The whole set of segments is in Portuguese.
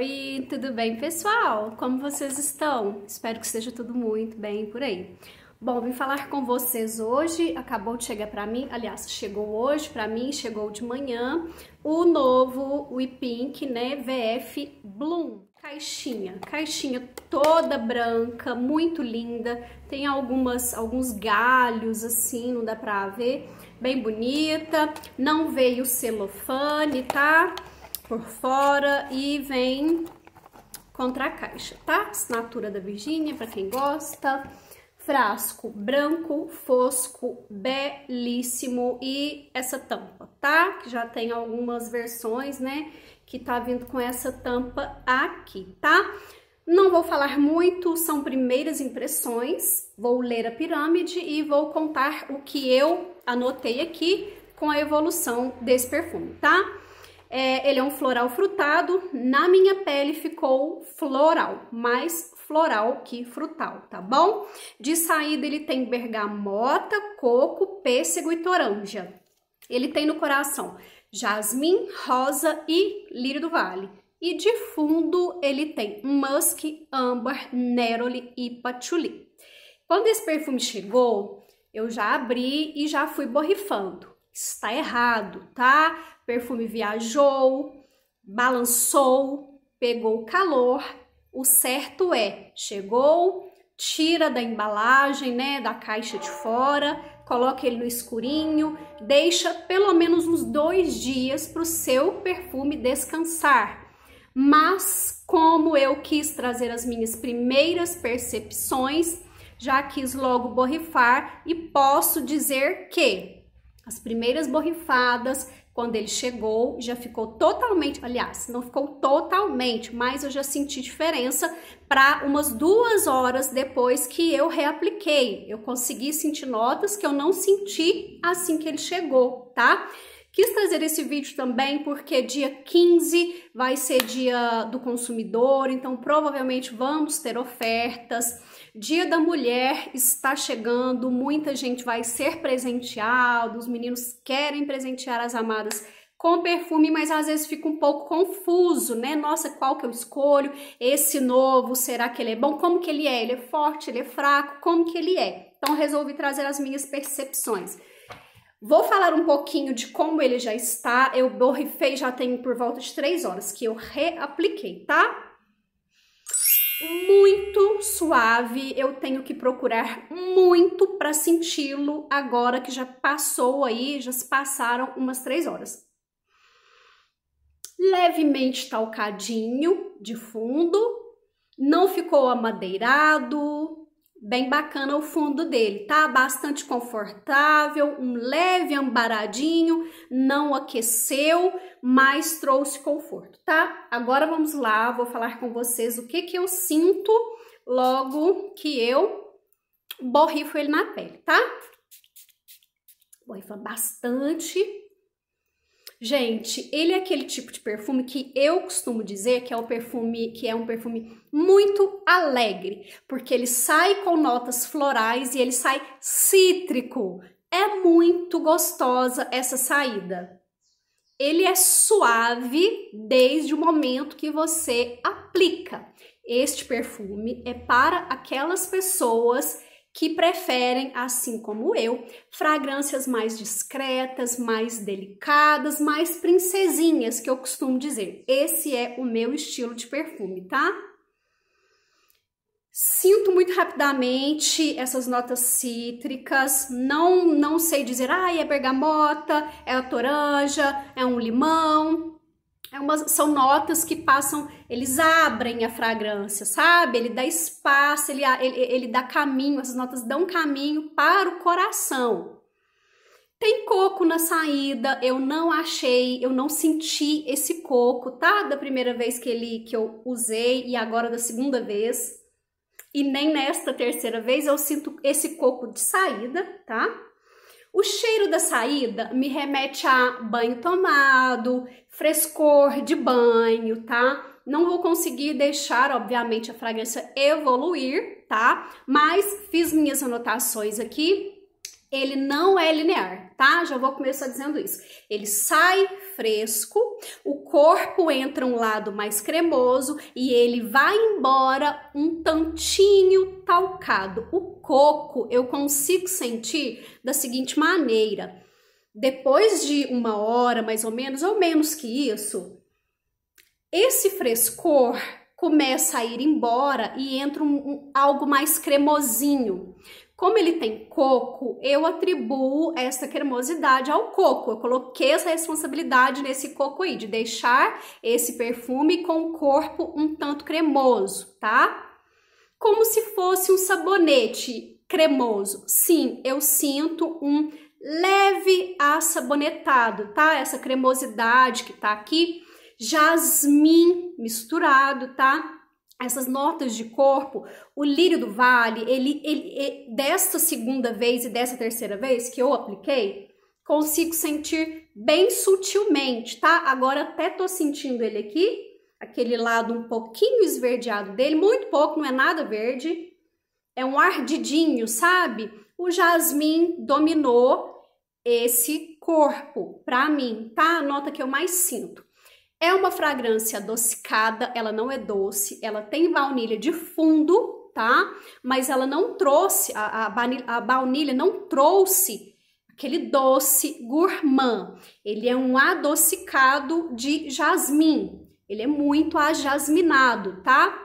Oi, tudo bem, pessoal? Como vocês estão? Espero que esteja tudo muito bem por aí. Bom, vim falar com vocês hoje, acabou de chegar para mim, aliás, chegou hoje para mim, chegou de manhã, o novo Pink, né, VF Bloom. Caixinha, caixinha toda branca, muito linda, tem algumas, alguns galhos assim, não dá pra ver, bem bonita, não veio celofane, tá? Tá? por fora e vem contra a caixa, tá? Assinatura da Virgínia, para quem gosta. Frasco branco, fosco, belíssimo e essa tampa, tá? Que já tem algumas versões, né? Que tá vindo com essa tampa aqui, tá? Não vou falar muito, são primeiras impressões. Vou ler a pirâmide e vou contar o que eu anotei aqui com a evolução desse perfume, tá? É, ele é um floral frutado, na minha pele ficou floral, mais floral que frutal, tá bom? De saída ele tem bergamota, coco, pêssego e toranja. Ele tem no coração jasmim, rosa e lírio do vale. E de fundo ele tem musk, âmbar, neroli e patchouli. Quando esse perfume chegou, eu já abri e já fui borrifando está errado, tá? Perfume viajou, balançou, pegou calor. O certo é, chegou, tira da embalagem, né, da caixa de fora, coloca ele no escurinho, deixa pelo menos uns dois dias para o seu perfume descansar. Mas como eu quis trazer as minhas primeiras percepções, já quis logo borrifar e posso dizer que as primeiras borrifadas, quando ele chegou, já ficou totalmente, aliás, não ficou totalmente, mas eu já senti diferença para umas duas horas depois que eu reapliquei. Eu consegui sentir notas que eu não senti assim que ele chegou, tá? Quis trazer esse vídeo também porque dia 15 vai ser dia do consumidor, então provavelmente vamos ter ofertas. Dia da Mulher está chegando, muita gente vai ser presenteada, os meninos querem presentear as amadas com perfume, mas às vezes fica um pouco confuso, né? Nossa, qual que eu escolho? Esse novo, será que ele é bom? Como que ele é? Ele é forte, ele é fraco? Como que ele é? Então resolvi trazer as minhas percepções. Vou falar um pouquinho de como ele já está. Eu borrifei já tem por volta de três horas que eu reapliquei, tá? muito suave, eu tenho que procurar muito para senti-lo agora que já passou aí, já se passaram umas três horas. Levemente talcadinho de fundo, não ficou amadeirado, bem bacana o fundo dele, tá? Bastante confortável, um leve ambaradinho, não aqueceu, mas trouxe conforto, tá? Agora vamos lá, vou falar com vocês o que que eu sinto logo que eu borrifo ele na pele, tá? Borrifa bastante Gente, ele é aquele tipo de perfume que eu costumo dizer que é o perfume que é um perfume muito alegre, porque ele sai com notas florais e ele sai cítrico. É muito gostosa essa saída. Ele é suave desde o momento que você aplica. Este perfume é para aquelas pessoas que preferem, assim como eu, fragrâncias mais discretas, mais delicadas, mais princesinhas, que eu costumo dizer. Esse é o meu estilo de perfume, tá? Sinto muito rapidamente essas notas cítricas, não não sei dizer, ah, é bergamota, é a toranja, é um limão. É uma, são notas que passam, eles abrem a fragrância, sabe? Ele dá espaço, ele, ele, ele dá caminho, essas notas dão caminho para o coração. Tem coco na saída, eu não achei, eu não senti esse coco, tá? Da primeira vez que, ele, que eu usei e agora da segunda vez. E nem nesta terceira vez eu sinto esse coco de saída, tá? O cheiro da saída me remete a banho tomado, frescor de banho, tá? Não vou conseguir deixar, obviamente, a fragrância evoluir, tá? Mas fiz minhas anotações aqui ele não é linear, tá? Já vou começar dizendo isso. Ele sai fresco, o corpo entra um lado mais cremoso e ele vai embora um tantinho talcado. O coco eu consigo sentir da seguinte maneira: depois de uma hora, mais ou menos, ou menos que isso, esse frescor começa a ir embora e entra um, um, algo mais cremosinho. Como ele tem coco, eu atribuo essa cremosidade ao coco. Eu coloquei essa responsabilidade nesse coco aí, de deixar esse perfume com o corpo um tanto cremoso, tá? Como se fosse um sabonete cremoso. Sim, eu sinto um leve assabonetado, tá? Essa cremosidade que tá aqui, jasmim misturado, tá? essas notas de corpo, o lírio do vale, ele, ele, ele desta segunda vez e dessa terceira vez que eu apliquei, consigo sentir bem sutilmente, tá? Agora até tô sentindo ele aqui, aquele lado um pouquinho esverdeado dele, muito pouco, não é nada verde. É um ardidinho, sabe? O jasmim dominou esse corpo para mim, tá? A nota que eu mais sinto. É uma fragrância adocicada, ela não é doce, ela tem baunilha de fundo, tá? Mas ela não trouxe, a, a, baunilha, a baunilha não trouxe aquele doce gourmand. Ele é um adocicado de jasmim, ele é muito ajasminado, tá?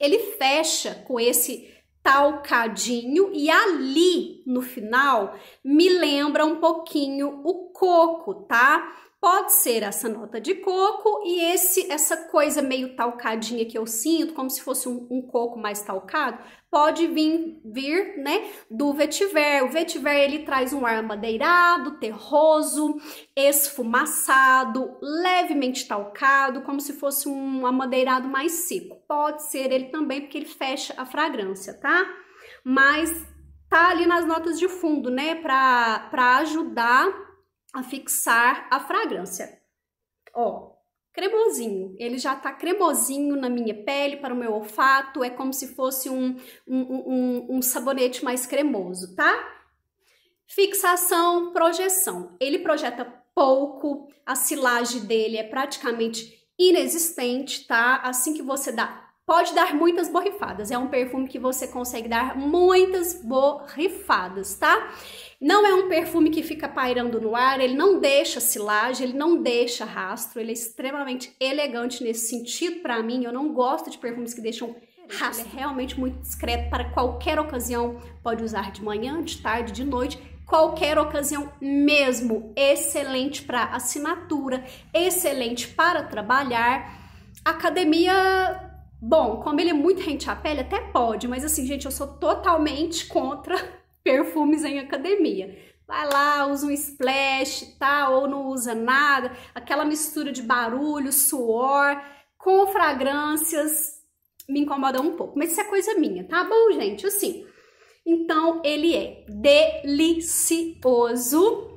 Ele fecha com esse talcadinho e ali no final me lembra um pouquinho o coco, tá? Pode ser essa nota de coco e esse essa coisa meio talcadinha que eu sinto, como se fosse um, um coco mais talcado, pode vir, vir, né, do vetiver. O vetiver, ele traz um ar madeirado, terroso, esfumaçado, levemente talcado, como se fosse um amadeirado mais seco. Pode ser ele também, porque ele fecha a fragrância, tá? Mas tá ali nas notas de fundo, né, para pra ajudar a fixar a fragrância. Ó, cremosinho. Ele já tá cremosinho na minha pele, para o meu olfato. É como se fosse um, um, um, um sabonete mais cremoso, tá? Fixação, projeção. Ele projeta pouco, a silagem dele é praticamente inexistente, tá? Assim que você dá pode dar muitas borrifadas. É um perfume que você consegue dar muitas borrifadas, tá? Não é um perfume que fica pairando no ar, ele não deixa silagem, ele não deixa rastro, ele é extremamente elegante nesse sentido para mim. Eu não gosto de perfumes que deixam rastro. Ele é realmente muito discreto para qualquer ocasião, pode usar de manhã, de tarde, de noite, qualquer ocasião mesmo. Excelente para assinatura, excelente para trabalhar. Academia Bom, como ele é muito rente à pele, até pode, mas assim, gente, eu sou totalmente contra perfumes em academia. Vai lá, usa um splash, tá? Ou não usa nada, aquela mistura de barulho, suor, com fragrâncias, me incomoda um pouco. Mas isso é coisa minha, tá bom, gente? Assim, então ele é delicioso.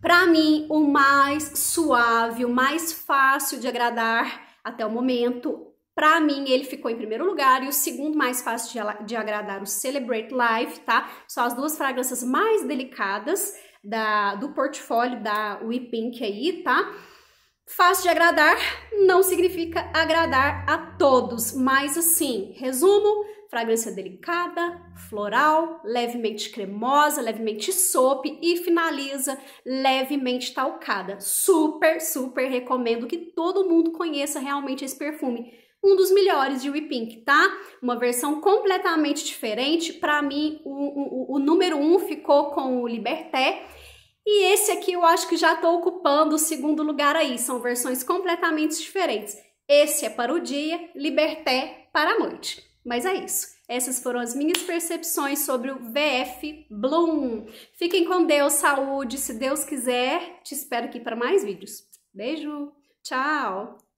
Para mim, o mais suave, o mais fácil de agradar até o momento para mim, ele ficou em primeiro lugar e o segundo mais fácil de, de agradar, o Celebrate Life, tá? São as duas fragrâncias mais delicadas da, do portfólio da We Pink aí, tá? Fácil de agradar não significa agradar a todos, mas assim, resumo, fragrância delicada, floral, levemente cremosa, levemente sope e finaliza levemente talcada. Super, super recomendo que todo mundo conheça realmente esse perfume um dos melhores de Pink, tá? Uma versão completamente diferente. Para mim, o, o, o, número um ficou com o Liberté. E esse aqui eu acho que já estou ocupando o segundo lugar aí. São versões completamente diferentes. Esse é para o dia, Liberté para a noite. Mas é isso. Essas foram as minhas percepções sobre o VF Bloom. Fiquem com Deus, saúde, se Deus quiser. Te espero aqui para mais vídeos. Beijo, tchau!